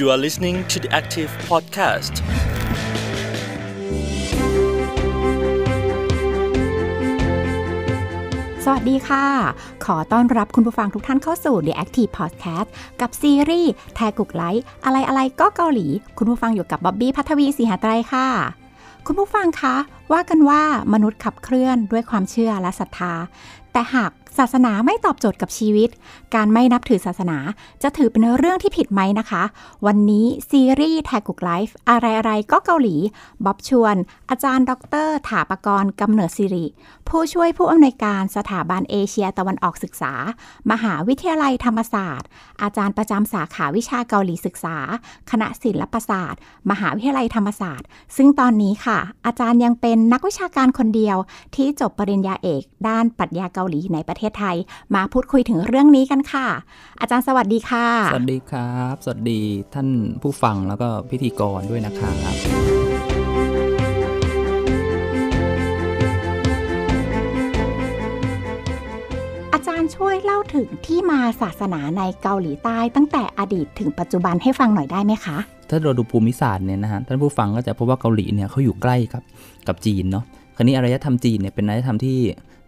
You are listening to the Active Podcast. สวัสดีค่ะ ขอต้อนรับคุณผู้ฟังทุกท่านเข้าสู่ The Active Podcast กับซีรีส์แทกุกไลท์ อะไรอะไรก็เกาหลี คุณผู้ฟังอยู่กับบ๊อบบี้พัทวีสีหาไตรค่ะ คุณผู้ฟังคะ ว่ากันว่ามนุษย์ขับเคลื่อนด้วยความเชื่อและศรัทธา แต่หากศาสนาไม่ตอบโจทย์กับชีวิต การไม่นับถือศาสนา จะถือเป็นเรื่องที่ผิดไหมนะคะ วันนี้ซีรีส์แท็กกุกไลฟ์ อะไรๆก็เกาหลี บ๊อบชวน อาจารย์ ดรถาปกรณ์กำเนิดสิริผู้ช่วยผู้อำนวยการสถาบันเอเชียตะวันออกศึกษา มหาวิทยาลัยธรรมศาสตร์ อาจารย์ประจำสาขาวิชาเกาหลีศึกษา คณะศิลปศาสตร์ มหาวิทยาลัยธรรมศาสตร์ ซึ่งตอนนี้ค่ะ อาจารย์ยังเป็นนักวิชาการคนเดียว ที่จบปริญญาเอก ด้านปรัชญาเกาหลีในประเทศศไทยมาพูดคุยถึงเรื่องนี้กันค่ะ อาจารย์สวัสดีค่ะ สวัสดีครับ สวัสดีท่านผู้ฟังแล้วก็พิธีกรด้วยนะครับารย์ช่วยเล่าถึงที่มาศาสนาในเกาหลีใต้ ตั้งแต่อดีต ถึงปัจจุบันให้ฟังหน่อยได้ไหมคะ ถ้าเราดูภูมิศาสตร์เนี่ยนะฮะ ท่านผู้ฟังก็จะพบว่าเกาหลีเนี่ยเขาอยู่ใกล้กับกับจีนเนาะคราวนี้อารยธรรมจีนเนี่ยเป็นอารยธรรมที่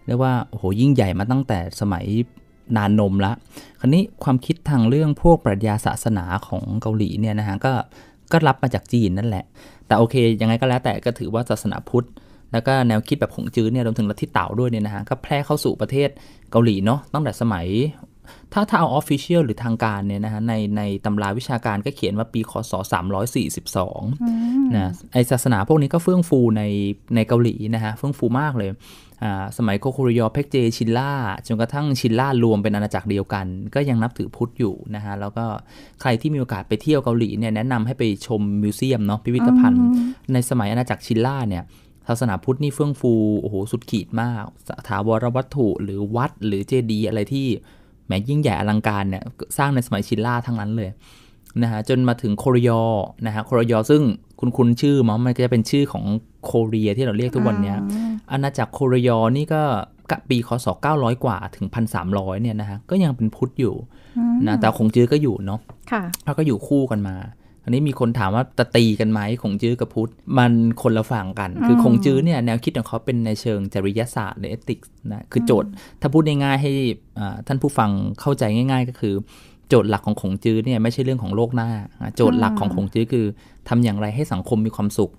เรียกว่าโอ้โหยิ่งใหญ่มาตั้งแต่สมัยนานนมละ คราวนี้ความคิดทางเรื่องพวกปรัชญาศาสนาของเกาหลีเนี่ยนะฮะก็ก็รับมาจากจีนนั่นแหละ แต่โอเคยังไงก็แล้วแต่ก็ถือว่าศาสนาพุทธแล้วก็แนวคิดแบบของจื้อเนี่ยรวมถึงลัทธิเต่าด้วยเนี่ยนะฮะก็แพร่เข้าสู่ประเทศเกาหลีเนาะตั้งแต่สมัยถ้าถ้าเอาออฟฟิเชียลหรือทางการเนี่ยนะฮะในในตำราวิชาการก็เขียนว่าปีคศ342นะไอศาสนาพวกนี้ก็เฟื่องฟูในในเกาหลีนะฮะเฟื่องฟูมากเลยสมัยโคคุริยอเพ็กเจชินล่าจนกระทั่งชินล่ารวมเป็นอาณาจักรเดียวกัน ก็ยังนับถือพุทธอยู่นะฮะ แล้วก็ใครที่มีโอกาสไปเที่ยวเกาหลีเนี่ยแนะนำให้ไปชมมิวเซียมเนาะพิพิธภัณฑ์ ในสมัยอาณาจักรชินล่าเนี่ยศาสนาพุทธนี่เฟื่องฟูโอ้โหสุดขีดมากถาวรวัตถุหรือวัด หรือเจดีย์อะไรที่แหมยิ่งใหญ่อลังการเนี่ยสร้างในสมัยชินล่าทั้งนั้นเลยนะฮะจนมาถึงโคริยอนะฮะโคริยอซึ่งคุณคุณชื่อมั้งมันก็จะเป็นชื่อของโคเรียที่เราเรียกทุกวันนี้อาณาจักรโคเรียนี่ก็ปีคศ 900 กว่าถึง 1,300 เนี่ยนะฮะ ก็ยังเป็นพุทธอยู่นะแต่คงจื้อก็อยู่เนาะเขาก็อยู่คู่กันมา อันนี้มีคนถามว่าตะตีกันไหมคงจื้อกับพุทธ มันคนละฝั่งกัน คือคงจื้อเนี่ย แนวคิดของเขาเป็นในเชิงจริยศาสตร์หรือเอติกส์นะคือโจทย์ถ้าพูดง่ายๆให้ท่านผู้ฟังเข้าใจง่าย ๆ ก็คือโจทย์หลักของคงจื้อเนี่ยไม่ใช่เรื่องของโลกหน้าโจทย์หลักของคงจื้อคือทำอย่างไรให้สังคมมีความสุข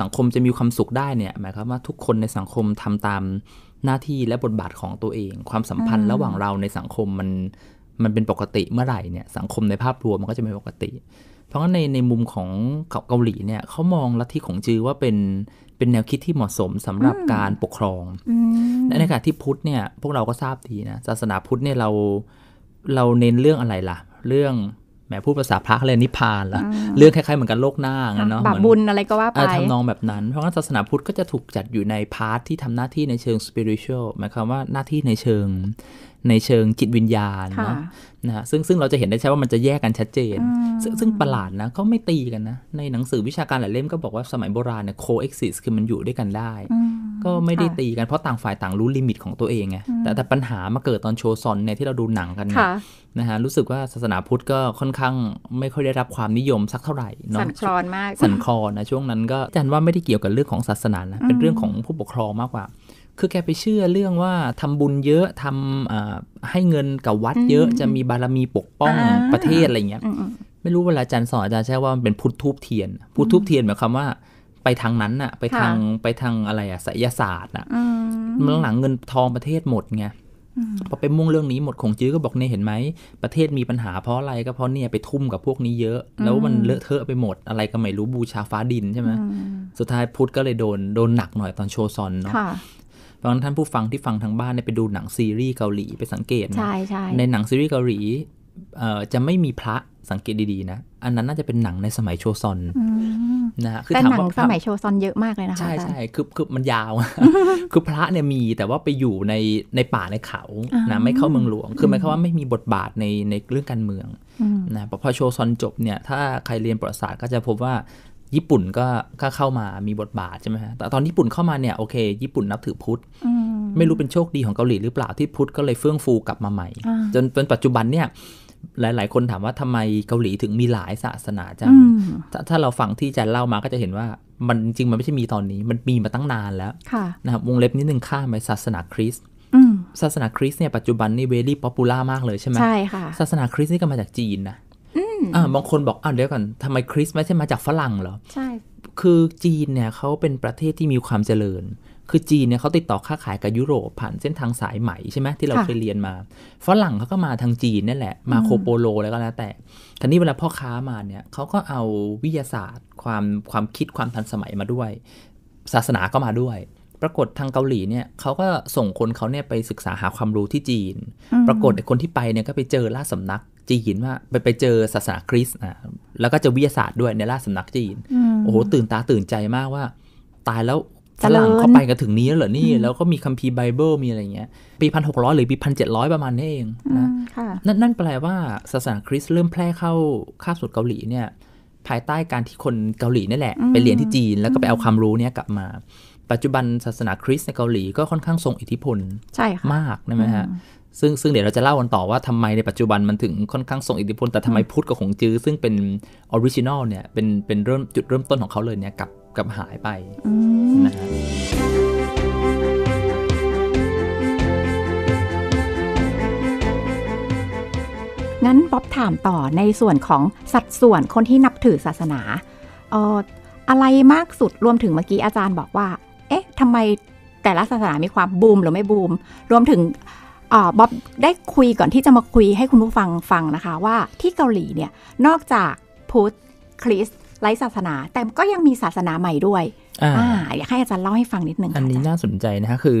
สังคมจะมีความสุขได้เนี่ยหมายความว่าทุกคนในสังคมทำตามหน้าที่และบทบาทของตัวเอง ความสัมพันธ์ระหว่างเราในสังคมมันมันเป็นปกติเมื่อไหร่เนี่ย สังคมในภาพรวมมันก็จะไม่ปกติ เพราะงั้นในในมุมของเกาหลีเนี่ยเขามองลัทธิของจือว่าเป็น เป็นแนวคิดที่เหมาะสมสำหรับการปกครองในขณะที่พุทธเนี่ยพวกเราก็ทราบดีนะศาสนาพุทธเนี่ยเราเราเน้นเรื่องอะไรล่ะ เรื่องแหมพูดภาษาพระเลยนิพพานละเรื่องคล้ายๆเหมือนกันโลกหน้าเนาะบาปบุญอะไรก็ว่าไปทำนองแบบนั้น เพราะงั้นศาสนาพุทธก็จะถูกจัดอยู่ในพาร์ทที่ทำหน้าที่ในเชิงสปิริตชัลหมายความว่าหน้าที่ในเชิงในเชิงจิตวิญญาณเนาะนะซึ่งซึ่งเราจะเห็นได้ใช่ว่ามันจะแยกกันชัดเจน ซึ่งซึ่งประหลาดนะเขาไม่ตีกันนะ ในหนังสือวิชาการหลายเล่มก็บอกว่าสมัยโบราณเนี่ย coexist คือมันอยู่ด้วยกันได้ก็ไม่ได้ตีกันเพราะต่างฝ่ายต่างรู้ลิมิตของตัวเองไงแต่แต่ปัญหามาเกิดตอนโชว์ซอนเนี่ยที่เราดูหนังกันนะฮะรู้สึกว่าศาสนาพุทธก็ค่อนข้าง ไม่ค่อยได้รับความนิยมสักเท่าไหร่เนาะสันคลอนมากสันคลอนนะช่วงนั้นก็อาจารย์ว่าไม่ได้เกี่ยวกับเรื่องของศาสนานะเป็นเรื่องของผู้ปกครองมากกว่า คือแกไปเชื่อเรื่องว่าทำบุญเยอะทำให้เงินกับวัดเยอะจะมีบารมีปกป้องประเทศอะไรเงี้ยไม่รู้เวลาอาจารย์สอนอาจารย์ใช้ว่ามันเป็นพุทธทูบเทียนพุทธทูบเทียนหมายความว่าไปทางนั้นน่ะไปทางไปทางอะไรอะศิศาสตร์น่ะหลังเงินทองประเทศหมดไงพอไปมุ่งเรื่องนี้หมดของจื้อก็บอกเนี่ยเห็นไหม ประเทศมีปัญหาเพราะอะไรก็เพราะเนี่ยไปทุ่มกับพวกนี้เยอะ แล้วมันเลอะเทอะไปหมดอะไรก็ไม่รู้บูชาฟ้าดินใช่ไหมสุดท้ายพุทธก็เลยโดนโดนหนักหน่อยตอนโชซอนเนาะเพราะงั้นท่านผู้ฟังที่ฟังทางบ้านเนี่ยไปดูหนังซีรีส์เกาหลีไปสังเกตนะใช่ใในหนังซีรีส์เกาหลีจะไม่มีพระสังเกตดีๆนะอันนั้นน่าจะเป็นหนังในสมัยโชซอนนะฮะคือต่หนังสมัยโชซอนเยอะมากเลยนะคะใช่ใช่คือคือมันยาว คือพระเนี่ยมีแต่ว่าไปอยู่ในในป่าในเขานะไม่เข้าเมืองหลวง คือหมายความว่าไม่มีบทบาทในในเรื่องการเมืองนะพอโชซอนจบเนี่ยถ้าใครเรียนประวัติศาสตร์ก็จะพบว่า ญี่ปุ่นก็ก็เข้ามามีบทบาทใช่ไหมฮะแต่ตอนญี่ปุ่นเข้ามาเนี่ยโอเค ญี่ปุ่นนับถือพุทธไม่รู้เป็นโชคดีของเกาหลีหรือเปล่าที่พุทธก็เลยเฟื่องฟูกลับมาใหม่จนเป็นปัจจุบันเนี่ยหลายๆ คนถามว่าทำไมเกาหลีถึงมีหลายศาสนาจังถถ้าเราฟังที่จะเล่ามาก็จะเห็นว่ามันจริงมันไม่ใช่มีตอนนี้ มันมีมาตั้งนานแล้วนะครับวงเล็บนิดนึงข้ามไปศาสนาคริสต์ศาสนาคริสต์เนี่ย ปัจจุบันนี่เวลี่ป๊อปปูล่ามากเลยใช่ไหม ใช่ค่ะ ศาสนาคริสต์นี่ก็มาจากจีนนะอ่าบางคนบอกอ้าวเดี๋ยวก่อนทำไมคริสต์ไม่ใช่มาจากฝรั่งเหรอ ใช่คือจีนเนี่ยเขาเป็นประเทศที่มีความเจริญ คือจีนเนี่ยเขาติดต่อค้าขายกับยุโรปผ่านเส้นทางสายไหมใช่ไหมที่เราเคยเรียนมาฝรั่งเขาก็มาทางจีนนี่แหละ มาโคโปโลแล้วก็แล้วแต่ทีนี้เวลาพ่อค้ามาเนี่ยเขาก็เอาวิทยาศาสตร์ความความคิดความทันสมัยมาด้วย ศาสนาก็มาด้วย ปรากฏทางเกาหลีเนี่ยเขาก็ส่งคนเขาเนี่ยไปศึกษาหาความรู้ที่จีน ปรากฏคนที่ไปเนี่ยก็ไปเจอล่าสำนักจีนว่า ไปไปเจอศาสนาคริสต์อ่ะแล้วก็จะวิทยาศาสตร์ด้วยในราชสำนักจีน โอ้โห ตื่นตาตื่นใจมากว่า ตายแล้วฝรั่งเข้าไปกันถึงนี้แล้วเหรอ นี่แล้วก็มีคัมภีร์ไบเบิลมีอะไรเงี้ย ปีพันหกร้อยหรือปีพันเจ็ดร้อยประมาณนี้เองนะนั่นนั่นแปลว่าศาสนาคริสต์เริ่มแพร่เข้าคาบสุดเกาหลีเนี่ย ภายใต้การที่คนเกาหลีนี่แหละ ไปเรียนที่จีนแล้วก็ไปเอาความรู้เนี้ยกลับมา ปัจจุบันศาสนาคริสต์ในเกาหลีก็ค่อนข้างทรงอิทธิพลใช่มากใช่ไหมฮะซึ่ง ซึ่งเดี๋ยวเราจะเล่ากันต่อว่าทำไมในปัจจุบันมันถึงค่อนข้างส่งอิทธิพล แต่ทำไมพุทธกับของจื้อซึ่งเป็นออริจินอลเนี่ยเป็น เป็นเริ่มจุดเริ่มต้นของเขาเลยเนี่ยกับกับหายไปนะฮะงั้นป๊อบถามต่อในส่วนของสัดส่วนคนที่นับถือศาสนาอออะไรมากสุดรวมถึงเมื่อกี้อาจารย์บอกว่า เอ๊ะทำไมแต่ละศาสนามีความบูมหรือไม่บูม รวมถึงบ๊อบได้คุยก่อนที่จะมาคุยให้คุณผู้ฟังฟังนะคะ ว่าที่เกาหลีเนี่ยนอกจากพุทธคริสต์ไร้ศาสนา แต่ก็ยังมีศาสนาใหม่ด้วยอ่าอยากให้อาจารย์เล่าให้ฟังนิดนึงอันนี้น่าสนใจนะคะคือ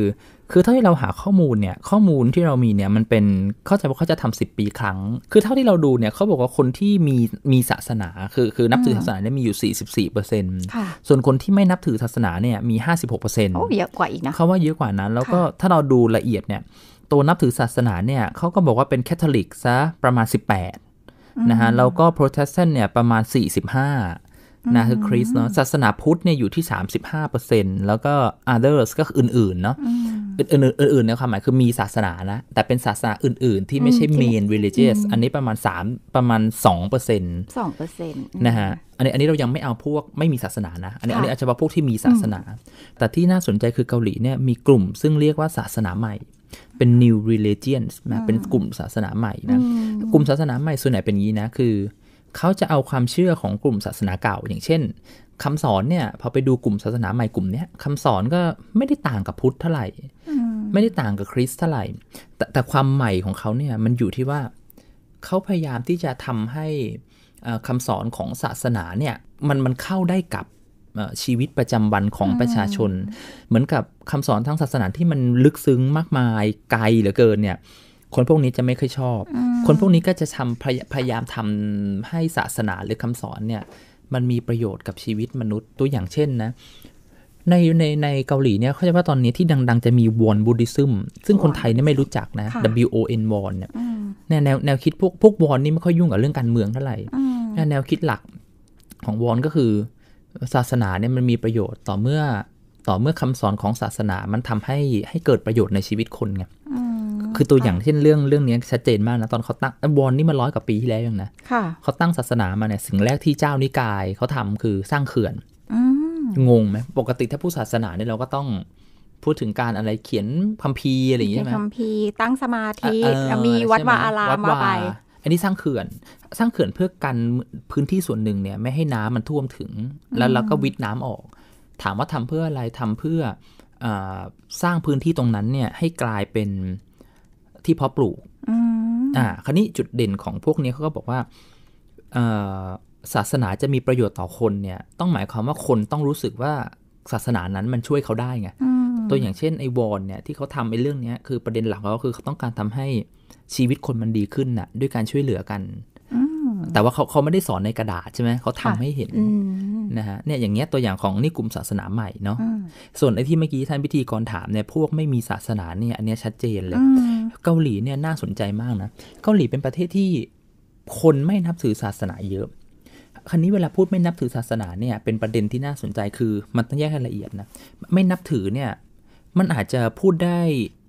คือเท่าที่เราหาข้อมูลเนี่ย ข้อมูลที่เรามีเนี่ยมันเป็นเข้าใจว่าเขาจะทำ10ปีครั้ง คือเท่าที่เราดูเนี่ยเขาบอกว่าคนที่มีมีศาสนา คือคือนับถือศาสนาเนี่ยมีอยู่44เปอร์เซ็นต์ส่วนคนที่ไม่นับถือศาสนาเนี่ยมี56เปอร์เซ็นต์โอ้เยอะกว่าอีกนะเขาว่าเยอะกว่านั้นแล้วก็ถ้าเราดูละเอียดเนี่ยตัวนับถือศาสนาเนี่ยเขาก็บอกว่าเป็นแคทอลิกซะประมาณ 18 นะฮะแล้วก็โปรเตสแตนต์เนี่ย ประมาณ 45 นะคือคริสเนาะศาสนาพุทธเนี่ย อยู่ที่ 35%แล้วก็ others ก็อื่น ๆ เนาะอื่นๆอื่นๆในความหมายคือมีศาสนานะ แต่เป็นศาสนาอื่นๆ ที่ไม่ใช่ main religious อันนี้ประมาณ 3 ประมาณ 2% 2%นนะฮะอันนี้อันนี้เรายังไม่เอาพวกไม่มีศาสนานะ อันนี้อันนี้อาจจะว่าพวกที่มีศาสนา แต่ที่น่าสนใจคือเกาหลีเนี่ยมีกลุ่มซึ่งเรียกว่าศาสนาใหม่เป็น new religions นะเป็นกลุ่มศาสนาใหม่นะกลุ่มศาสนาใหม่ส่วนใหญ่เป็นงี้นะคือเขาจะเอาความเชื่อของกลุ่มศาสนาเก่า อย่างเช่น คำสอนเนี่ยพอไปดูกลุ่มศาสนาใหม่กลุ่มเนี้ยคำสอนก็ไม่ได้ต่างกับพุทธเท่าไหร่ไม่ได้ต่างกับคริสเท่าไหร่แต่แต่ความใหม่ของเขาเนี่ยมันอยู่ที่ว่าเขาพยายามที่จะทำให้คำสอนของศาสนาเนี่ยมันมันเข้าได้กับชีวิตประจำวันของประชาชน เหมือนกับคำสอนทางศาสนาที่มันลึกซึ้งมากมายไกลเหลือเกินเนี่ย คนพวกนี้จะไม่ค่อยชอบ คนพวกนี้ก็จะทำพยายามทำให้ศาสนาหรือคำสอนเนี่ยมันมีประโยชน์กับชีวิตมนุษย์ ตัวอย่างเช่นนะ ในในในเกาหลีเนี่ยเขาจะว่าตอนนี้ที่ดังๆจะมีวอนบูดิซึม ซึ่งคนไทยเนี่ยไม่รู้จักนะ W O N วอนเนี่ยแนวแนวคิดพวกพวกวอนนี่ไม่ค่อยยุ่งกับเรื่องการเมืองเท่าไหร่ แนวคิดหลักของวอนก็คือศาสนาเนี่ยมันมีประโยชน์ต่อเมื่อต่อเมื่อคำสอนของศาสนา มันทำให้ให้เกิดประโยชน์ในชีวิตคนไงคือตัวอย่างเช่นเรื่อง เรื่องนี้ชัดเจนมากนะ ตอนเขาตั้งวอนนี่มันร้อยกว่าปีที่แล้วยังนะเขาตั้งศาสนามาเนี่ยสิ่งแรกที่เจ้านิกายเขาทำคือสร้างเขื่อนงงไหมปกติถ้าผู้ศาสนาเนี่ยเราก็ต้องพูดถึงการอะไรเขียนพัมพีอะไรอย่างเงี้ยใช่ไหมพัมพีตั้งสมาธิมีวัดวาอารามมาไปอันนี้สร้างเขื่อนสร้างเขื่อนเพื่อกันพื้นที่ส่วนหนึ่งเนี่ยไม่ให้น้ำมันท่วมถึง แล้วเราก็วิดน้ำออก ถามว่าทำเพื่ออะไรทำเพื่ออสร้างพื้นที่ตรงนั้นเนี่ยให้กลายเป็นที่เพาะปลูกอ่าครานี้จุดเด่นของพวกนี้เขาก็บอกว่าศาสนาจะมีประโยชน์ต่อคนเนี่ยต้องหมายความว่าคนต้องรู้สึกว่าศาสนานั้นมันช่วยเขาได้ไงตัวอย่างเช่นไอ้วอนเนี่ย ที่เขาทำไอ้เรื่องนี้คือประเด็นหลักเขาคือเขาต้องการทำให้ชีวิตคนมันดีขึ้นน่ะ ด้วยการช่วยเหลือกันแต่ว่าเขาเขาไม่ได้สอนในกระดาษใช่ไหมเขาทำให้เห็นนะฮะเนี่ยอย่างเงี้ยตัวอย่างของนี่กลุ่มศาสนาใหม่เนาะส่วนไอ้ที่เมื่อกี้ท่านพิธีกรถามเนี่ยพวกไม่มีศาสนาเนี่ยอันเนี้ยชัดเจนเลย เกาหลีเนี่ยน่าสนใจมากนะ เกาหลีเป็นประเทศที่คนไม่นับถือศาสนาเยอะคันนี้เวลาพูดไม่นับถือศาสนาเนี่ยเป็นประเด็นที่น่าสนใจคือมันต้องแยกให้ละเอียดนะ ไม่นับถือเนี่ย มันอาจจะพูดได้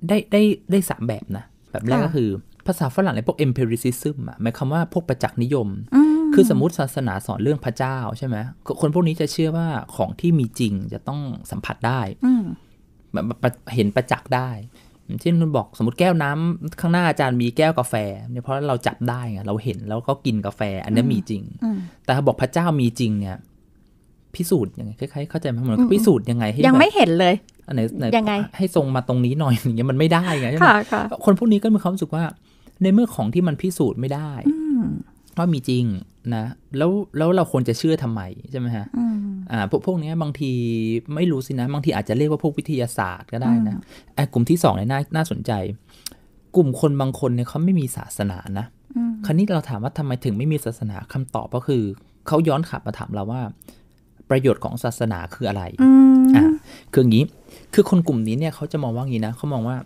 ได้ได้ได้สามแบบนะแบบแรกก็คือภาษาฝรั่งเลยพวก empiricism อะหมายความว่าพวกประจักษ์นิยม คือสมมติศาสนาสอนเรื่องพระเจ้าใช่ไหม คนพวกนี้จะเชื่อว่าของที่มีจริงจะต้องสัมผัสได้ เห็นประจักษ์ได้ เช่นคุณบอกสมมติแก้วน้ำข้างหน้าอาจารย์มีแก้วกาแฟ เนี่ยเพราะเราจับได้ไงเราเห็นแล้วก็กินกาแฟ อันนี้มีจริง แต่ถ้าบอกพระเจ้ามีจริงเนี่ย พิสูจน์ยังไงคล้ายๆเข้าใจไหมเหมือนพิสูจน์ยังไงให้ยังไม่เห็นเลยอันไหนยังไง ให้ทรงมาตรงนี้หน่อยอย่างเงี้ยมันไม่ได้ไงใช่ไหมคนพวกนี้ก็มีความรู้สึกว่าในเมื่อของที่มันพิสูจน์ไม่ได้ว่ามีจริงนะแล้วแล้วเราควรจะเชื่อทำไม ใช่ไหมฮะอ่าพวกพวกนี้บางทีไม่รู้สินะ บางทีอาจจะเรียกว่าพวกวิทยาศาสตร์ก็ได้นะไอ้กลุ่มที่สองเนี่ยน่าน่าสนใจ กลุ่มคนบางคนเนี่ยเขาไม่มีศาสนานะคราวนี้เราถามว่าทำไมถึงไม่มีศาสนาคำตอบก็คือเขาย้อนขับมาถามเราว่า ประโยชน์ของศาสนาคืออะไรอ่าคืออย่างนี้คือคนกลุ่มนี้เนี่ยเขาจะมองว่างี้นะเขามองว่า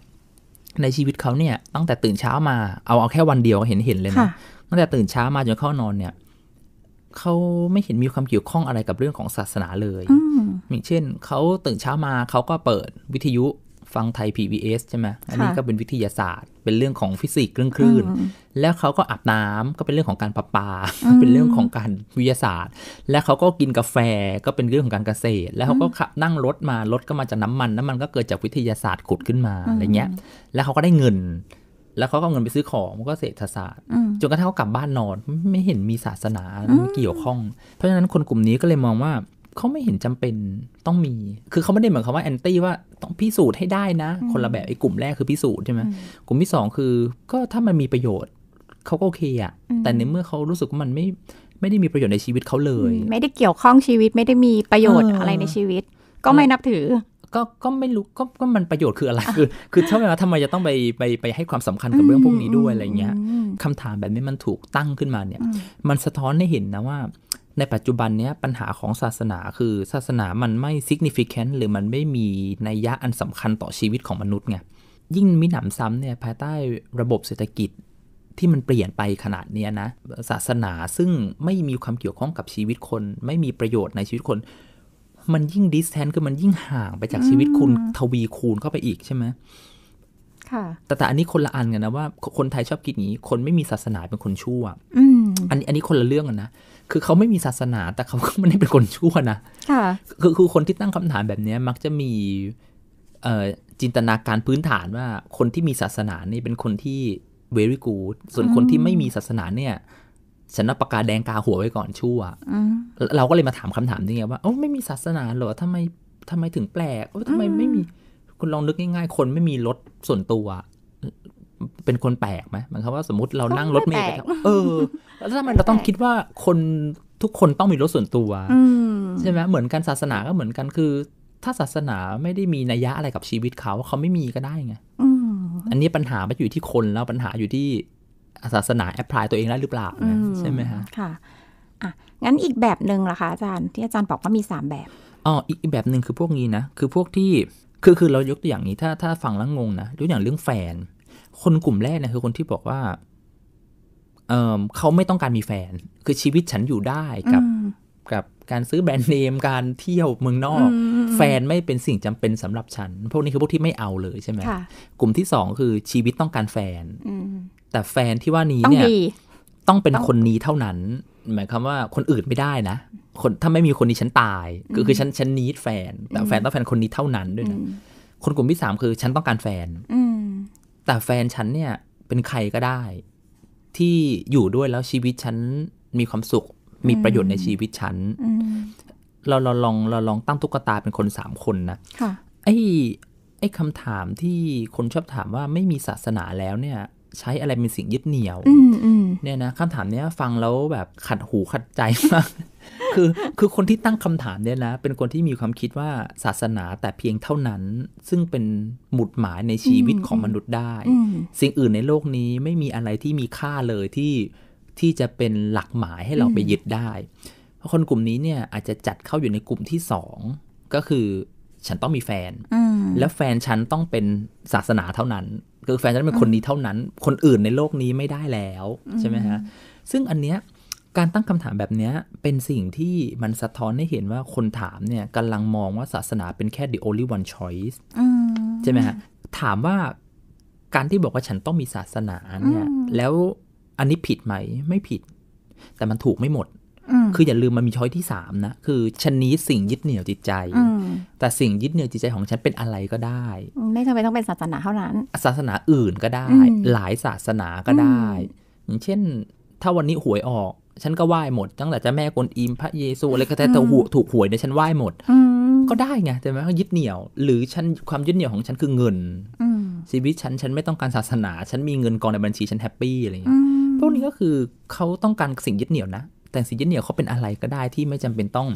ในชีวิตเขาเนี่ย ตั้งแต่ตื่นเช้ามา เอาเอาแค่วันเดียวเห็นเห็นเลยนะตั้งแต่ตื่นเช้ามาจนเข้านอน เนี่ยเขาไม่เห็นมีความเกี่ยวข้องอะไรกับเรื่องของศาสนาเลยอย่างเช่น เขาตื่นเช้ามาเขาก็เปิดวิทยุฟังไทย PBS ใช่ไหมอันนี้ก็เป็นวิทยาศาสตร์เป็นเรื่องของฟิสิกส์เรื่องคลื่นแล้วเขาก็อาบน้ำก็เป็นเรื่องของการประปา เป็นเรื่องของการวิทยาศาสตร์ แล้วเขาก็กินกาแฟก็เป็นเรื่องของการเกษตร แล้วเขาก็ขับนั่งรถมารถก็มาจากน้ำมันน้ำมันก็เกิดจากวิทยาศาสตร์ขุดขึ้นมาอะไรเงี้ย แล้วเขาก็ได้เงิน แล้วเขาก็เงินไปซื้อของมันก็เศรษฐศาสตร์จนกระทั่งเขากลับบ้านนอนไม่เห็นมีศาสนาเกี่ยวข้อง เพราะฉะนั้นคนกลุ่มนี้ก็เลยมองว่าเขาไม่เห็นจำเป็นต้องมี คือเขาไม่ได้เหมือนคำว่าแอนตี้ว่าต้องพิสูจน์ให้ได้นะคนละแบบไอ้กลุ่มแรกคือพิสูจน์ใช่ไหมกลุ่มที่สองคือ ก็ถ้ามันมีประโยชน์เขาก็โอเคอะแต่ในเมื่อเขารู้สึกว่ามันไม่ไม่ได้มีประโยชน์ในชีวิตเขาเลย ไม่ได้เกี่ยวข้องชีวิตไม่ได้มีประโยชน์อะไรในชีวิต ก็ไม่นับถือ ก็ก็ไม่รู้ก็ก็มันประโยชน์คืออะไร คือคือเท่าไหร่ว่าทำไมจะต้องไปไปไปให้ความสำคัญกับเรื่องพวกนี้ด้วยอะไรเงี้ย คำถามแบบนี้มันถูกตั้งขึ้นมาเนี่ย มันสะท้อนให้เห็นนะว่าในปัจจุบันนี้ปัญหาของศาสนาคือศาสนามันไม่ significant หรือมันไม่มีนัยยะอันสำคัญต่อชีวิตของมนุษย์ไงยิ่งมีหนำซ้ำเนี่ยภายใต้ระบบเศรษฐกิจที่มันเปลี่ยนไปขนาดนี้นะ ศาสนาซึ่งไม่มีความเกี่ยวข้องกับชีวิตคนไม่มีประโยชน์ในชีวิตคน มันยิ่งดิสแทนคือมันยิ่งห่างไปจากชีวิตคุณทวีคูณเข้าไปอีกใช่ไหมค่ะแต่แต่อันนี้คนละอันกันนะว่า คนไทยชอบคิดอย่างนี้คนไม่มีศาสนาเป็นคนชั่วอันนี้อันนี้คนละเรื่องกันนะคือเขาไม่มีศาสนาแต่เขาก็ไม่ได้เป็นคนชั่วนะค่ะคือคือคนที่ตั้งคำถามแบบนี้มักจะมีเอ่อจินตนาการพื้นฐานว่า คนที่มีศาสนานี่เป็นคนที่ very good ส่วนคนที่ไม่มีศาสนาเนี่ยฉันนับปากกาแดงกาหัวไว้ก่อนชั่วเราก็เลยมาถามคำถามนี่ไงว่าโอ้ไม่มีศาสนาเหรอทำไมทำไมถึงแปลกโอ้ทำไมไม่มีคุณลองนึกง่าย ๆ คนไม่มีรถส่วนตัวเป็นคนแปลกไหมหมายความว่าสมมติเรานั่งรถเมล์เออ แล้วทำไมเราต้องคิดว่าคนทุกคนต้องมีรถส่วนตัวใช่ไหมเหมือนกันศาสนาก็เหมือนกันคือ ถ้าศาสนาไม่ได้มีนัยยะอะไรกับชีวิตเขาเขาไม่มีก็ได้ไงอันนี้ปัญหาไม่อยู่ที่คนแล้วปัญหาอยู่ที่ศาสนาแอพพลายตัวเองได้หรือเปล่า ใช่ไหมฮะค่ะอ่ะ งั้นอีกแบบหนึ่งล่ะคะอาจารย์ที่อาจารย์บอกว่ามีสามแบบ อ๋อ อีกแบบหนึ่งคือพวกนี้นะ คือพวกที่ คือคือเรายกตัวอย่างนี้ถ้าถ้าฟังแล้วงงนะยกอย่างเรื่องแฟนคนกลุ่มแรกนะคือคนที่บอกว่า เออเขาไม่ต้องการมีแฟน คือชีวิตฉันอยู่ได้กับ กับการซื้อแบรนด์เนมการเที่ยวเมืองนอก แฟนไม่เป็นสิ่งจำเป็นสำหรับฉัน พวกนี้คือพวกที่ไม่เอาเลยใช่ไหมกลุ่มที่สองคือชีวิตต้องการแฟนแต่แฟนที่ว่านี้เนี่ยต้องเป็นคนนี้เท่านั้น หมายความว่าคนอื่นไม่ได้นะคนถ้าไม่มีคนนี้ฉันตายก็คือฉันฉันนิดแฟน แต่แฟนต้องแฟนคนนี้เท่านั้นด้วยนะคนกลุ่มที่สามคือฉันต้องการแฟนแต่แฟนฉันเนี่ยเป็นใครก็ได้ ที่อยู่ด้วยแล้วชีวิตฉันมีความสุขมีประโยชน์ในชีวิตฉันเราเราลองเราลองตั้งตุ๊กตาเป็นคนสามคนนะไอ้ไอ้คำถามที่คนชอบถามว่าไม่มีศาสนาแล้วเนี่ยใช้อะไรเป็นสิ่งยึดเหนี่ยวเนี่ยนะคำถามเนี้ย ฟังแล้วแบบขัดหูขัดใจมาก คือคือคนที่ตั้งคำถามเนี่ยนะ เป็นคนที่มีความคิดว่าศาสนาแต่เพียงเท่านั้น ซึ่งเป็นหมุดหมายในชีวิตของมนุษย์ได้ สิ่งอื่นในโลกนี้ไม่มีอะไรที่มีค่าเลยที่ที่จะเป็นหลักหมายให้เราไปยึดได้ เพราะคนกลุ่มนี้เนี่ยอาจจะจัดเข้าอยู่ในกลุ่มที่สองก็คือฉันต้องมีแฟนแล้วแฟนฉันต้องเป็นศาสนาเท่านั้นคือแฟนฉันเป็นคนนี้เท่านั้น คนอื่นในโลกนี้ไม่ได้แล้วใช่ไหมฮะ ซึ่งอันเนี้ยการตั้งคำถามแบบเนี้ยเป็นสิ่งที่มันสะท้อนให้เห็นว่าคนถามเนี่ยกำลังมองว่าศาสนาเป็นแค่ the only one choice ใช่ไหมฮะถามว่าการที่บอกว่าฉันต้องมีศาสนาเนี่ยแล้วอันนี้ผิดไหม ไม่ผิด แต่มันถูกไม่หมดคืออย่าลืมมันมีช้อยที่สามนะคือชนนี้สิ่งยึดเหนี่ยวจิตใจ แต่สิ่งยึดเหนี่ยวจิตใจของฉันเป็นอะไรก็ได้ ไม่จำเป็นต้องเป็นศาสนาเท่านั้น ศาสนาอื่นก็ได้ หลายศาสนาก็ได้ อย่างเช่น ถ้าวันนี้หวยออก ฉันก็ไหว้หมด ตั้งแต่เจ้าแม่กวนอิมพระเยซูอะไรก็แต่ถูกหวยเนี่ยฉันไหว้หมดก็ได้ไงใช่ไหมยึดเหนี่ยว หรือฉันความยึดเหนี่ยวของฉันคือเงินชีวิตฉันฉันไม่ต้องการศาสนา ฉันมีเงินกองในบัญชีฉันแฮปปี้อะไรอย่างเงี้ยพวกนี้ก็คือเขาต้องการสิ่งยึดเหนี่ยวนะแต่สิ่งที่เหนี่ยวเขาเป็นอะไรก็ได้ที่ไม่จำเป็นต้อง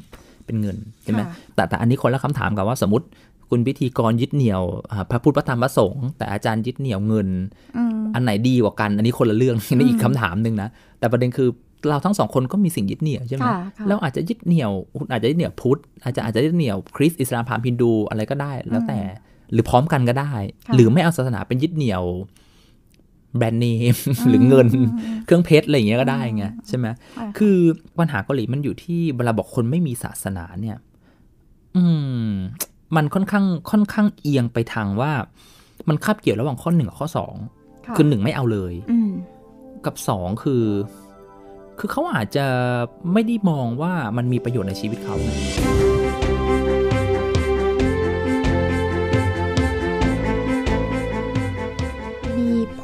เป็นเงิน ใช่ไหมแต่แต่อันนี้คนละคำถามกับว่าสมมติคุณพิธีกรยึดเหนี่ยว พระพุทธพระธรรมพระสงฆ์แต่อาจารย์ยึดเหนี่ยวเงิน อันไหนดีกว่ากันอันนี้คนละเรื่องนี่อีกคำถามหนึ่งนะแต่ประเด็นคือเราทั้งสองคนก็มีสิ่งยึดเหนี่ยวใช่ไหมเราอาจจะยึดเหนี่ยวอาจจะยึดเหนี่ยวพุทธอาจจะอาจจะยึดเหนี่ยวคริสต์อิสลามพราหมณ์ฮินดูอะไรก็ได้ แล้วแต่หรือพร้อมกันก็ได้ หรือไม่เอาศาสนาเป็นยึดเหนี่ยวแบรนด์เนมหรือเงินเครื่องเพชรอะไรอย่างเงี้ยก็ได้ไงใช่ไหมคือปัญหาเกาหลีมันอยู่ที่เวลาบอกคนไม่มีศาสนาเนี่ย อืม มันค่อนข้างค่อนข้างเอียงไปทางว่า มันคาบเกี่ยวระหว่างข้อหนึ่งกับข้อสอง คือหนึ่งไม่เอาเลยกับสองคือ คือเขาอาจจะไม่ได้มองว่ามันมีประโยชน์ในชีวิตเขาไง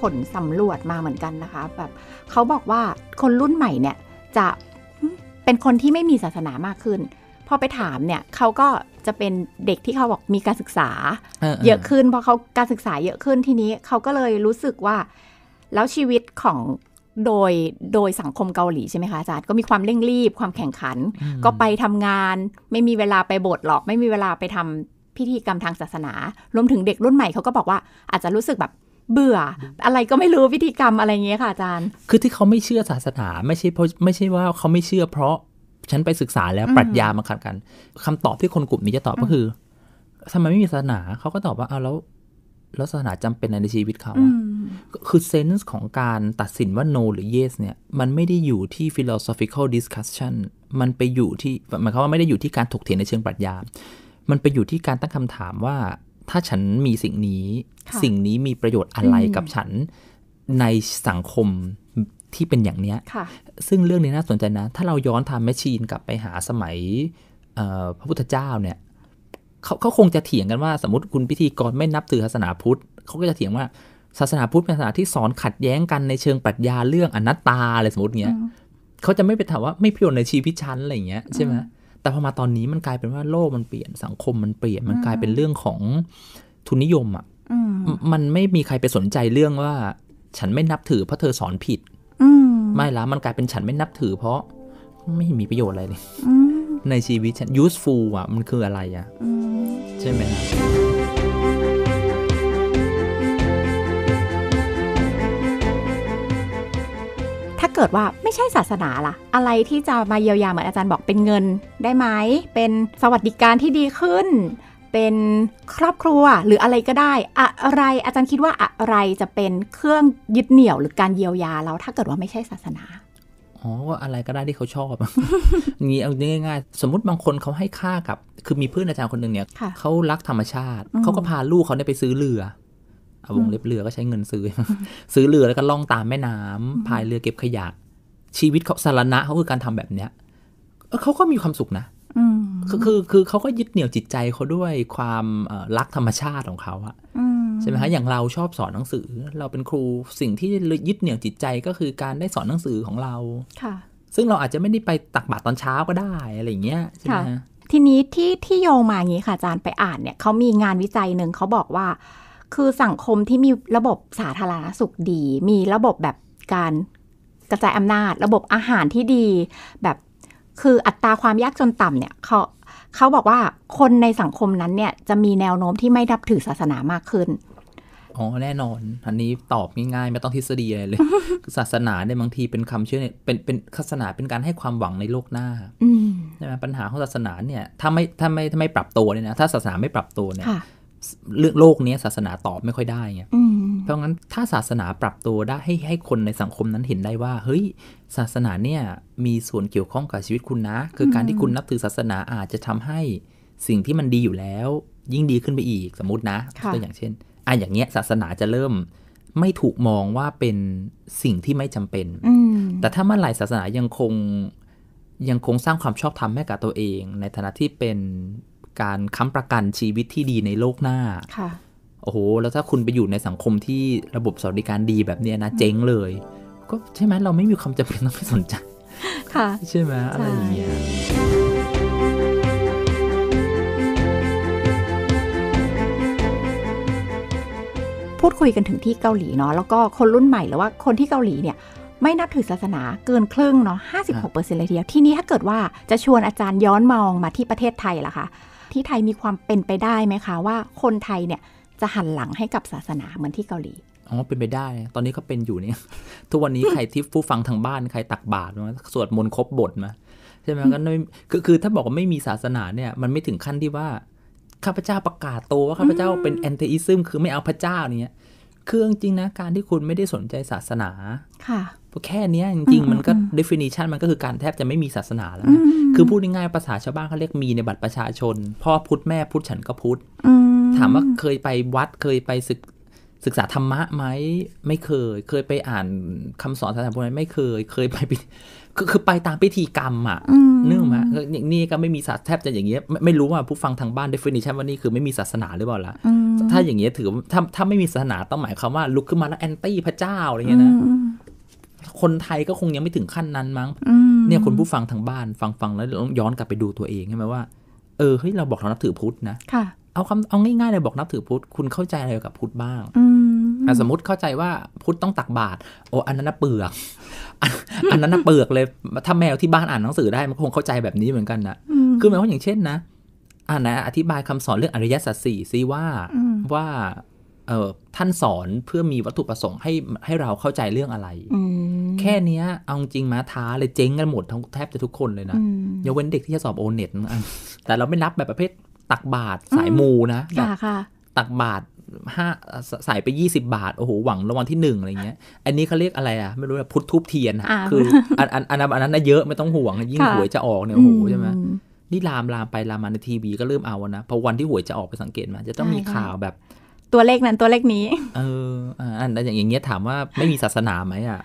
ผลสำรวจมาเหมือนกันนะคะแบบเขาบอกว่าคนรุ่นใหม่เนี่ยจะเป็นคนที่ไม่มีศาสนามากขึ้นพอไปถามเนี่ยเขาก็จะเป็นเด็กที่เขาบอกมีการศึกษา เยอะขึ้นพอเขาการศึกษาเยอะขึ้นทีนี้เขาก็เลยรู้สึกว่าแล้วชีวิตของโดยโดยสังคมเกาหลีใช่ไหมคะอาจารย์ก็มีความเร่งรีบความแข่งขัน ก็ไปทำงานไม่มีเวลาไปโบสถ์หรอก ไม่มีเวลาไปทำพิธีกรรมทางศาสนา รวมถึงเด็กรุ่นใหม่เขาก็บอกว่าอาจจะรู้สึกแบบเบื่อ อะไรก็ไม่รู้วิธีกรรมอะไรเงี้ยค่ะอาจารย์ คือที่เขาไม่เชื่อศาสนาไม่ใช่เพราะไม่ใช่ว่าเขาไม่เชื่อเพราะ ฉันไปศึกษาแล้วปรัชญามาขัดกัน คำตอบที่คนกลุ่มนี้จะตอบก็คือทำไมไม่มีศาสนาเขาก็ตอบว่า เอาแล้วแล้วศาสนาจำเป็นในชีวิตเขา คือเซนส์ของการตัดสินว่า no หรือ yes เนี่ย มันไม่ได้อยู่ที่ philosophical discussion มันไปอยู่ที่หมายความว่าไม่ได้อยู่ที่การถกเถียงในเชิงปรัชญามันไปอยู่ที่การตั้งคำถามว่าถ้าฉันมีสิ่งนี้ สิ่งนี้มีประโยชน์อะไรกับฉันในสังคมที่เป็นอย่างเนี้ย ซึ่งเรื่องนี้น่าสนใจนะ ถ้าเราย้อนทำแมชชีนกลับไปหาสมัยพระพุทธเจ้าเนี่ย เขาเขาคงจะเถียงกันว่า สมมติคุณพิธีกรไม่นับถือศาสนาพุทธ เขาก็จะเถียงว่าศาสนาพุทธเป็นศาสนาที่สอนขัดแย้งกันในเชิงปรัชญาเรื่องอนัตตาอะไรสมมติเงี้ยเขาจะไม่ไปถามว่าไม่ประโยชน์ในชีวิตชั้นอะไรอย่างเงี้ย ใช่ไหมแต่พอมาตอนนี้มันกลายเป็นว่าโลกมันเปลี่ยนสังคมมันเปลี่ยน มันกลายเป็นเรื่องของทุนนิยมอ่ะมันไม่มีใครไปสนใจเรื่องว่า ฉันไม่นับถือ เพราะเธอสอนผิดไม่ละมันกลายเป็นฉันไม่นับถือ เพราะไม่มีประโยชน์อะไรเลยในชีวิตฉัน useful อ่ะมันคืออะไรอ่ะใช่ไหมเกิดว่าไม่ใช่ศาสนาล่ะ อะไรที่จะมาเยียวยาเหมือนอาจารย์บอกเป็นเงินได้ไหมเป็นสวัสดิการที่ดีขึ้น เป็นครอบครัวหรืออะไรก็ได้ อะไรอาจารย์คิดว่าอะไรจะเป็นเครื่องยึดเหนี่ยวหรือการเยียวยาเราถ้าเกิดว่าไม่ใช่ศาสนาอ๋อ่าอะไรก็ได้ที่เขาชอบงี้เอาง่าย ๆ สมมติบางคนเขาให้ค่ากับ คือมีเพื่อนอาจารย์คนหนึ่งเนี่ยเขารักธรรมชาติเขาก็พาลูกเขาเนี่ยไปซื้อเรือเอาวงเล็บเรือก็ใช้เงินซื้อ ซื้อเรือแล้วก็ล่องตามแม่น้ำพายเรือเก็บขยะ ชีวิตเขาสารณะเขาคือการทำแบบเนี้ยเขาก็มีความสุขนะคือคือคือเขาก็ยึดเหนี่ยวจิตใจเขาด้วยความรักธรรมชาติของเขาอะใช่ไหมฮะอย่างเราชอบสอนหนังสือ เราเป็นครูสิ่งที่ยึดเหนี่ยวจิตใจก็คือการได้สอนหนังสือของเรา ค่ะ ซึ่งเราอาจจะไม่ได้ไปตักบาตรตอนเช้าก็ได้อะไรอย่างเงี้ยใช่ไหมทีนี้ที่ที่โยงมาอย่างนี้ค่ะอาจารย์ไปอ่านเนี่ยเขามีงานวิจัยหนึ่งเขาบอกว่าคือสังคมที่มีระบบสาธารณสุขดี มีระบบแบบการกระจายอำนาจ ระบบอาหารที่ดี แบบคืออัตราความยากจนต่ำเนี่ยเขาเขาบอกว่าคนในสังคมนั้นเนี่ย จะมีแนวโน้มที่ไม่รับถือศาสนามากขึ้นอ๋อแน่นอน อันนี้ตอบง่ายๆไม่ต้องทฤษฎีอะไรเลยศาสนาเนี่ยบางทีเป็นคำเชื่อเนี่ยเป็นเป็นศาสนาเป็นการให้ความหวังในโลกหน้าใช่ไหมปัญหาของศาสนาเนี่ยถ้าไม่ถ้าไม่ถ้าไม่ปรับตัวเนี่ยนะถ้าศาสนาไม่ปรับตัวเนี่ยเรื่องโลกนี้ศาสนาตอบไม่ค่อยได้ไงเพราะงั้นถ้าศาสนาปรับตัวได้ให้ให้คนในสังคมนั้นเห็นได้ว่า เฮ้ยศาสนาเนี่ยมีส่วนเกี่ยวข้องกับชีวิตคุณนะคือการที่คุณนับถือศาสนาอาจจะทำให้สิ่งที่มันดีอยู่แล้ว ยิ่งดีขึ้นไปอีก สมมตินะ ตัวอย่างเช่นอ่ะอย่างเงี้ยศาสนาจะเริ่มไม่ถูกมองว่าเป็นสิ่งที่ไม่จำเป็นแต่ถ้าเมื่อไหร่ศาสนายังคงยังคงสร้างความชอบธรรมให้กับตัวเอง ในฐานะที่เป็นการค้ำประกันชีวิตที่ดีในโลกหน้าค่ะโอ้โห แล้วถ้าคุณไปอยู่ในสังคมที่ระบบสวัสดิการดีแบบเนี้ยนะเจ๊งเลย ก็ใช่ไหมเราไม่มีความจำเป็นต้องไปสนใจ ค่ะ ใช่ไหมอะไรอย่างเงี้ย พูดคุยกันถึงที่เกาหลีเนาะ แล้วก็คนรุ่นใหม่หรือว่าคนที่เกาหลีเนี่ย ไม่นับถือศาสนาเกินครึ่งเนาะ56%เปอร์์เเซ็นตลยทีเดียวทีนี้ถ้าเกิดว่าจะชวนอาจารย์ย้อนมองมาที่ประเทศไทยล่ะคะที่ไทยมีความเป็นไปได้ไหมคะว่าคนไทยเนี่ยจะหันหลังให้กับศาสนาเหมือนที่เกาหลี อ๋อเป็นไปได้ ตอนนี้ก็เป็นอยู่เนี่ย ทุกวันนี้ใครที่ผู้ฟังทางบ้านใครตักบาตรมาสวดมนต์ครบบทมาใช่ไหมก็ไม่คือคือถ้าบอกว่า ไม่มีศาสนาเนี่ยมันไม่ถึงขั้นที่ว่าข้าพเจ้าประกาศตัวว่าข้าพเจ้าเป็นแอนเทอิซึมคือไม่เอาพระเจ้าเนี่ยคือจริงนะ การที่คุณไม่ได้สนใจศาสนา ค่ะแค่นี้จริงๆมันก็ definition มันก็คือการแทบจะไม่มีศาสนาแล้ว คือพูดง่ายๆภาษาชาวบ้านเขาเรียกมีในบัตรประชาชน พ่อพุทธ แม่พุทธฉันก็พุทธถามว่าเคยไปวัดเคยไปศึกศึกษาธรรมะไหม ไม่เคย เคยไปอ่านคำสอนศาสนาพุทธไม่เคยเคยไปคือคือไปตามพิธีกรรมอ่ะนื่องมอย่างนี้ก็ไม่มีศาสแทบจะอย่างเงี้ยไม่รู้ว่าผู้ฟังทางบ้าน definition ว่านี่คือไม่มีศาสนาหรือเปล่าล่ะถ้าอย่างเงี้ยถือถ้าถ้าไม่มีศาสนาต้องหมายความว่าลุกขึ้นมาแล้วแอนตี้พระเจ้า อะไรเงี้ยนะ คนไทยก็คงยังไม่ถึงขั้นนั้นมั้งเนี่ยคนผู้ฟังทางบ้าน ฟังฟังแล้วองย้อนกลับไปดูตัวเองใช่ไหมว่า เออเฮ้ย เราบอกเรานับถือพุทธนะเอาคำเอาง่ายๆเลยบอกนับถือพุทธคุณเข้าใจอะไรกับพุทธบ้างอสมมติเข้าใจว่าพุทธต้องตักบาตรโอ้อันนั้นะเปลือกอันนั้นะเปลือกเลย ถ้าแมวที่บ้านอ่านหนังสือได้มันคงเข้าใจแบบนี้เหมือนกันนะคือหมายควาอย่างเช่น นะอ่านะอธิบายคำสอนเรื่องอริยสัจสี่ซิว่าว่าเออท่านสอนเพื่อมีวัตถุประสงค์ให้ให้เราเข้าใจเรื่องอะไรแค่เนี้ยเอาจริงมาท้า เลยเจ๊งกันหมดทั้งแทบจะทุกคนเลยนะยกเว้นเด็กที่จะสอบโอเน็ตแต่เราไม่นับแบบประเภทตักบาทสายมูนะตักบาทห้าใสยไป 20 บาทโอ้โหหวังรางวัลที่หนึ่งอะไรเงี้ย อันนี้เขาเรียกอะไรอ่ะไม่รู้พุทธทูบเทียนคืออันอันอันนั้นเยอะไม่ต้องห่วงยิ่งหวยจะออกเนี่ยโอ้โหใช่ไหมนี่ลามลามไปลามมาในทีวีก็เริ่มเอานะ พอวันที่หวยจะออกไปสังเกตมาจะต้องมีข่าวแบบตัวเลขนั้นตัวเลขนี้ เอออันอย่างอย่างเงี้ย ถามว่าไม่มีศาสนาไหมอ่ะ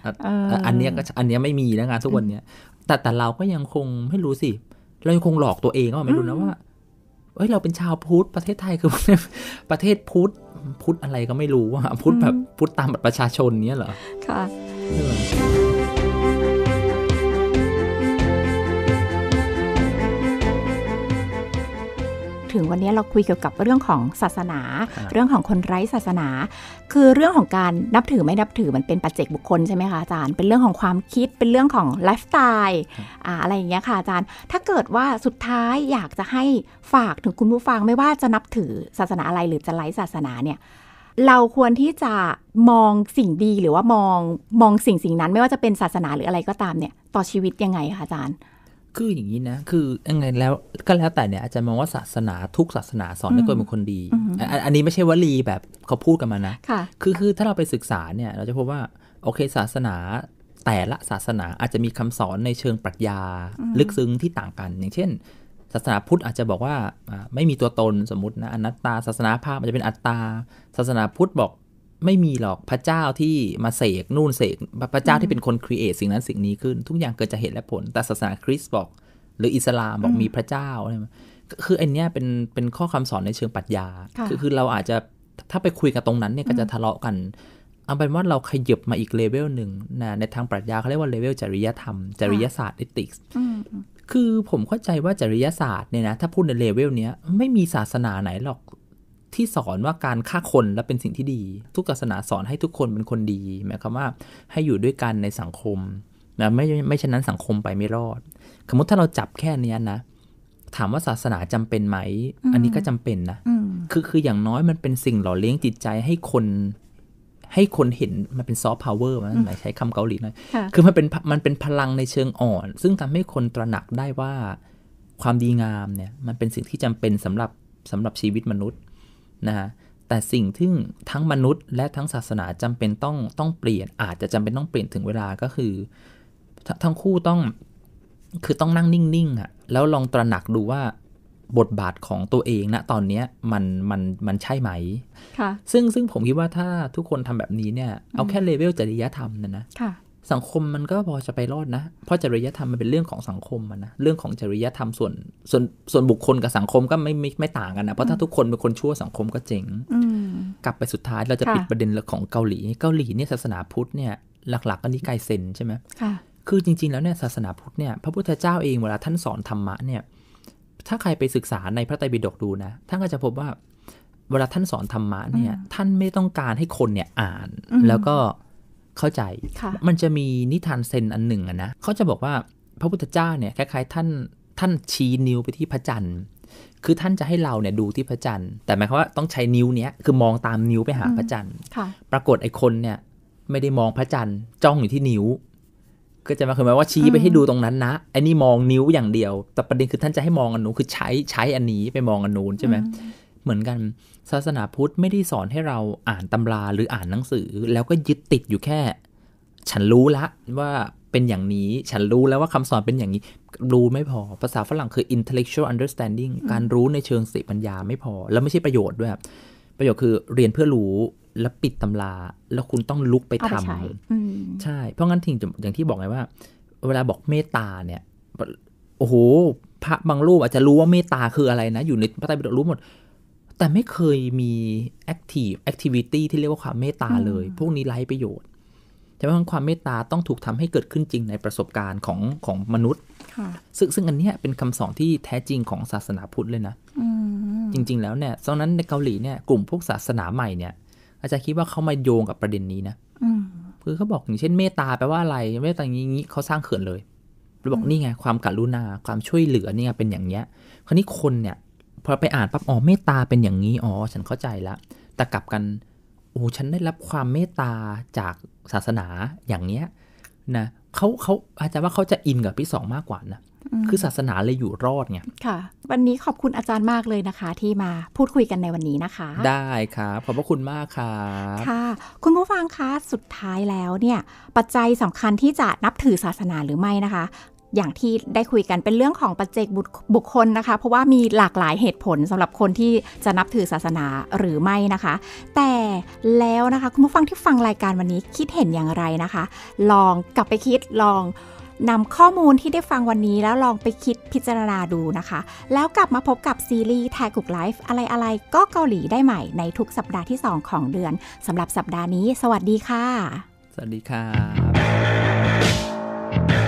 อันเนี้ยก็อันเนี้ยไม่มีแล้วงานทุกวันเนี้ยแต่แต่เราก็ยังคงไม่ รู้สิเรายังคงหลอกตัวเองว่าไม่รู้นะว่าเอ้ยเราเป็นชาวพุทธประเทศไทยคือ ประเทศพุทธพุทธอะไรก็ไม่รู้ว่า พุทธแบบพุทธตามบัตรประชาชนเนี้ยเหรอค่ะถึงวันนี้เราคุยเกี่ยวกับเรื่องของศาสนา เรื่องของคนไร้ศาสนา คือเรื่องของการนับถือไม่นับถือมันเป็นปัจเจกบุคคลใช่ไหมคะอาจารย์ เป็นเรื่องของความคิดเป็นเรื่องของไลฟ์สไตล์อะไรอย่างเงี้ยค่ะอาจารย์ถ้าเกิดว่าสุดท้ายอยากจะให้ฝากถึงคุณผู้ฟังไม่ว่าจะนับถือศาสนาอะไรหรือจะไร้ศาสนาเนี่ยเราควรที่จะมองสิ่งดีหรือว่ามองมองสิ่งสิ่งนั้นไม่ว่าจะเป็นศาสนาหรืออะไรก็ตามเนี่ยต่อชีวิตยังไงคะอาจารย์คืออย่างนี้นะคือยังไงแล้วก็แล้วแต่เนี่ยอาจารย์มองว่าศาสนาทุกศาสนาสอนให้คนเป็นคนดี อันนี้ไม่ใช่วลีแบบเขาพูดกันมานะ คือคือถ้าเราไปศึกษาเนี่ย เราจะพบว่า โอเคศาสนาแต่ละศาสนาอาจจะมีคำสอนในเชิงปรัชญาลึกซึ้งที่ต่างกัน อย่างเช่น ศาสนาพุทธอาจจะบอกว่าไม่มีตัวตนสมมตินะอนัตตา ศาสนาพราหมณ์จะเป็นอัตตาศาสนาพุทธบอกไม่มีหรอกพระเจ้าที่มาเสกนู่นเสก พระเจ้าที่เป็นคนครีเอทสิ่งนั้นสิ่งนี้ขึ้น ทุกอย่างเกิดจากเหตุและผล แต่ศาสนาคริสต์บอก หรืออิสลามบอกมีพระเจ้าอะไรคืออันเนี้ยเป็นเป็นข้อคำสอนในเชิงปรัชญาคือคือเราอาจจะถ้าไปคุยกับตรงนั้นเนี่ยก็จะทะเลาะกัน เอาเป็นว่าเราขยับมาอีกเลเวลหนึ่งนะในทางปรัชญาเขาเรียกว่าเลเวลจริยธรรม จริยศาสตร์เอติกส์คือผมเข้าใจว่าจริยศาสตร์เนี่ยนะถ้าพูดในเลเวลเนี้ยไม่มีศาสนาไหนหรอกที่สอนว่าการฆ่าคนและเป็นสิ่งที่ดี ทุกศาสนาสอนให้ทุกคนเป็นคนดี หมายความว่า ให้อยู่ด้วยกันในสังคมนะไม่ไม่เช่นนั้นสังคมไปไม่รอดสมมติถ้าเราจับแค่นี้นะถามว่าศาสนาจำเป็นไหม อันนี้ก็จำเป็นนะ คือคืออย่างน้อยมันเป็นสิ่ง หล่อเลี้ยงจิตใจให้คนให้คนเห็นมันเป็นซอฟต์พาวเวอร์มันหมายใช้คำเกาหลีนะคือมันเป็นมันเป็นพลังในเชิงอ่อน ซึ่งทำให้คนตระหนักได้ว่าความดีงามเนี่ย มันเป็นสิ่งที่จำเป็นสำหรับสำหรับชีวิตมนุษย์นะฮะแต่สิ่งที่ทั้งมนุษย์และทั้งศาสนาจำเป็นต้องต้องเปลี่ยน อาจจะจำเป็นต้องเปลี่ยนถึงเวลาก็คือ ทั้งคู่ต้องคือต้องนั่งนิ่งๆอ่ะแล้วลองตระหนักดูว่าบทบาทของตัวเองนะตอนเนี้ยมันมันมันใช่ไหมค่ะ ซึ่งซึ่งผมคิดว่าถ้าทุกคนทำแบบนี้เนี่ยเอาแค่เลเวลจริยธรรมนะนะสังคมมันก็พอจะไปรอดนะ เพราะจริยธรรมมันเป็นเรื่องของสังคมนะเรื่องของจริยธรรมส่วน ส่วนส่วนบุคคลกับสังคมก็ไม่ไม่ไม่ต่างกันนะเพราะถ้าทุกคนเป็นคนชั่วสังคมก็เจ๋งกลับไปสุดท้ายเราจะปิดประเด็นของเกาหลีเกาหลีเนี่ยศาสนาพุทธเนี่ยหลักๆก็นิกายเซนใช่ไหมคือจริงๆแล้วเนี่ยศาสนาพุทธเนี่ยพระพุทธเจ้าเองเวลาท่านสอนธรรมะเนี่ยถ้าใครไปศึกษาในพระไตรปิฎกดูนะ ท่านก็จะพบว่า เวลาท่านสอนธรรมะเนี่ยท่านไม่ต้องการให้คนเนี่ยอ่านแล้วก็เข้าใจ มันจะมีนิทานเซนอันหนึ่งนะเขาจะบอกว่าพระพุทธเจ้าเนี่ยคล้าย ๆ ท่านท่านชี้นิ้วไปที่พระจันทร์ คือท่านจะให้เราเนี่ยดูที่พระจันทร์ แต่หมายความว่าต้องใช้นิ้วเนี้ยคือมองตามนิ้วไปหาพระจันทร์ปรากฏไอ้คนเนี่ยไม่ได้มองพระจันทร์จ้องอยู่ที่นิ้ว ก็จะมาคือหมายว่าชี้ไปให้ดูตรงนั้นนะ ไอ้นี่มองนิ้วอย่างเดียว แต่ประเด็นคือท่านจะให้มองอันนู้นคือใช้ใช้อันนี้ไปมองอันนู้นใช่ไหมเหมือนกันศาสนาพุทธไม่ได้สอนให้เราอ่านตำราหรืออ่านหนังสือ แล้วก็ยึดติดอยู่แค่ ฉันรู้ละ ว่าเป็นอย่างนี้ ฉันรู้แล้วว่าคำสอนเป็นอย่างนี้ รู้ไม่พอ ภาษาฝรั่งคือ intellectual understanding การรู้ในเชิงสติปัญญาไม่พอ แล้วไม่ใช่ประโยชน์ด้วยประโยชน์คือเรียนเพื่อรู้แล้วปิดตำราแล้วคุณต้องลุกไปทำใชใช่ เพราะงั้นทิ้งอย่างที่บอกไงว่า เวลาบอกเมตตาเนี่ยโอ้โห พระบางรูปอาจจะรู้ว่าเมตตาคืออะไรนะ อยู่ในพระไตรปิฎกรู้หมดแต่ไม่เคยมีแอคทีฟแอคทิวิตี้ที่เรียกว่าความเมตตาเลย พวกนี้ไร้ประโยชน์ใช่ว่าความเมตตาต้องถูกทำให้เกิดขึ้นจริงในประสบการณ์ของของมนุษย์ซึ่งซึ่งอันนี้เป็นคำสอนที่แท้จริงของศาสนาพุทธเลยนะจริงๆแล้วเนี่ยตอนนั้นในเกาหลีเนี่ยกลุ่มพวกศาสนาใหม่เนี่ย อาจารย์คิดว่าเขามาโยงกับประเด็นนี้นะคือเขาบอกอย่างเช่นเมตตาแปลว่าอะไรเมตตาอย่างนี้เขาสร้างเขื่อนเลยเราบอกนี่ไงความกรุณาความช่วยเหลือเนี่ยเป็นอย่างเนี้ย คราวนี้คนเนี่ยพอไปอ่านปั๊บอ๋อเมตตาเป็นอย่างนี้อ๋อฉันเข้าใจละแต่กลับกันโอ้ฉันได้รับความเมตตาจากศาสนาอย่างเนี้ยนะเขาเขาอาจารย์ว่าเขาจะอินกับพี่สองมากกว่านะคือศาสนาเลยอยู่รอดไงค่ะ วันนี้ขอบคุณอาจารย์มากเลยนะคะ ที่มาพูดคุยกันในวันนี้นะคะ ได้ครับขอบพระคุณมากค่ะค่ะ คุณผู้ฟังคะสุดท้ายแล้วเนี่ย ปัจจัยสำคัญที่จะนับถือศาสนาหรือไม่นะคะอย่างที่ได้คุยกันเป็นเรื่องของปัจเจกบุคคลนะคะ เพราะว่ามีหลากหลายเหตุผลสำหรับคนที่จะนับถือศาสนาหรือไม่นะคะ แต่แล้วนะคะ คุณผู้ฟังที่ฟังรายการวันนี้คิดเห็นอย่างไรนะคะ ลองกลับไปคิดลองนำข้อมูลที่ได้ฟังวันนี้แล้วลองไปคิดพิจารณาดูนะคะ แล้วกลับมาพบกับซีรีส์แทกุกไลฟ์อะไรๆก็เกาหลีได้ใหม่ในทุกสัปดาห์ที่ 2 ของเดือนสำหรับสัปดาห์นี้ สวัสดีค่ะ สวัสดีครับ